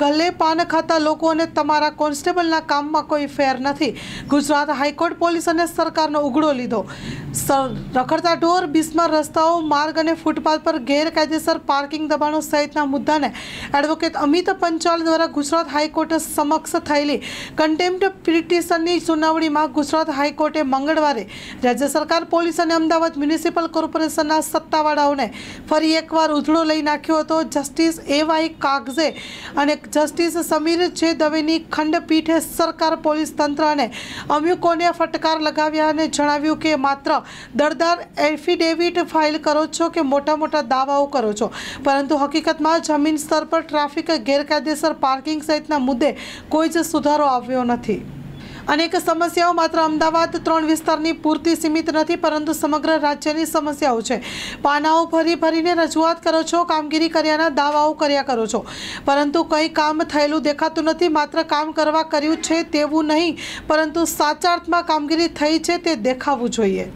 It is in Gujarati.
કлле પાન ખાતા લોકો અને તમારા કોન્સ્ટેબલના કામમાં કોઈ ફેર નથી ગુજરાત હાઈકોર્ટ પોલીસ અને સરકારનો ઉઘળો લીધો રખરતા ઢોર બિસ્માર રસ્તાઓ માર્ગ અને ફૂટપાથ પર ગેરકાયદેસર પાર્કિંગ ધબાણો સહિતના મુદ્દાને એડવોકેટ અમિત પંચાલ દ્વારા ગુજરાત હાઈકોર્ટ સમક્ષ થઈલી કન્ટેમ્પ્ટ પિટિશનની સુનાવણીમાં ગુજરાત હાઈકોર્ટે મંગળવારે રાજ્ય સરકાર પોલીસ અને અમદાવાદ મ્યુનિસિપલ કોર્પોરેશનના સત્તાવાળાઓને ફરી એકવાર ઉઝળો લઈ નાખ્યો તો જસ્ટિસ એવાય કાગજે અને જસ્ટિસ સમીર છેધવેની ખંડપીઠે સરકાર પોલીસ તંત્રને અમ્યુકોને ફટકાર લગાવ્યા અને જણાવ્યું કે માત્ર દરદાર એફિડેવિટ ફાઇલ કરો છો કે મોટા મોટા દાવાઓ કરો છો પરંતુ હકીકતમાં જમીન સ્તર પર ટ્રાફિક ગેરકાયદેસર parking સા એટના મુદ્દે કોઈ જ સુધારો આવ્યો નથી અનેક સમસ્યાઓ માત્ર અમદાવાદ ત્રણ વિસ્તારની પૂરતી સીમિત નથી પરંતુ સમગ્ર રાજ્યની સમસ્યાઓ છે પાનાઓ ભરી ભરીને રજૂઆત કરો છો કામગીરી કર્યાના દાવાઓ કર્યા કરો છો પરંતુ કોઈ કામ થયેલું દેખાતું નથી માત્ર કામ કરવા કર્યું છે તેવું નહીં પરંતુ સાચાાર્ત માં કામગીરી થઈ છે તે દેખાડવું જોઈએ